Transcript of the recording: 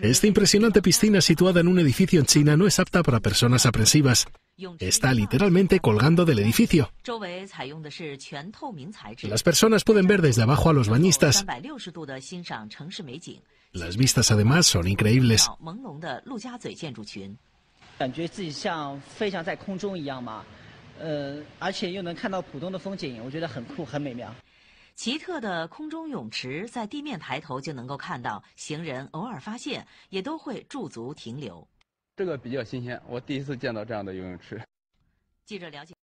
Esta impresionante piscina situada en un edificio en China no es apta para personas aprensivas. Está literalmente colgando del edificio. Las personas pueden ver desde abajo a los bañistas. Las vistas además son increíbles. 奇特的空中泳池，在地面抬头就能够看到，行人偶尔发现也都会驻足停留。这个比较新鲜，我第一次见到这样的游泳池。记者了解。